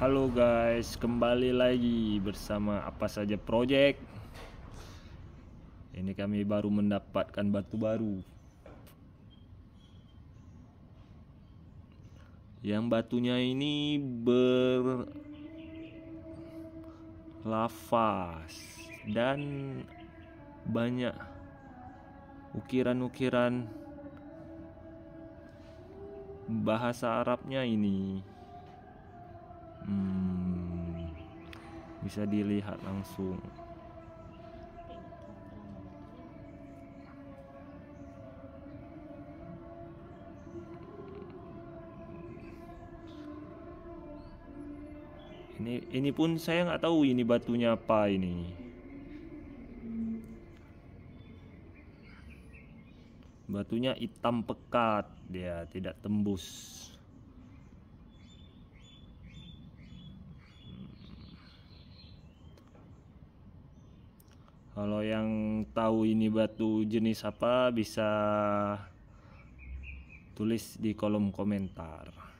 Halo guys, kembali lagi bersama apa saja project. Ini kami baru mendapatkan batu baru. Yang batunya ini ber dan banyak ukiran-ukiran bahasa Arabnya ini hmm, bisa dilihat langsung ini ini pun saya nggak tahu ini batunya apa ini batunya hitam pekat dia tidak tembus kalau yang tahu ini batu jenis apa bisa tulis di kolom komentar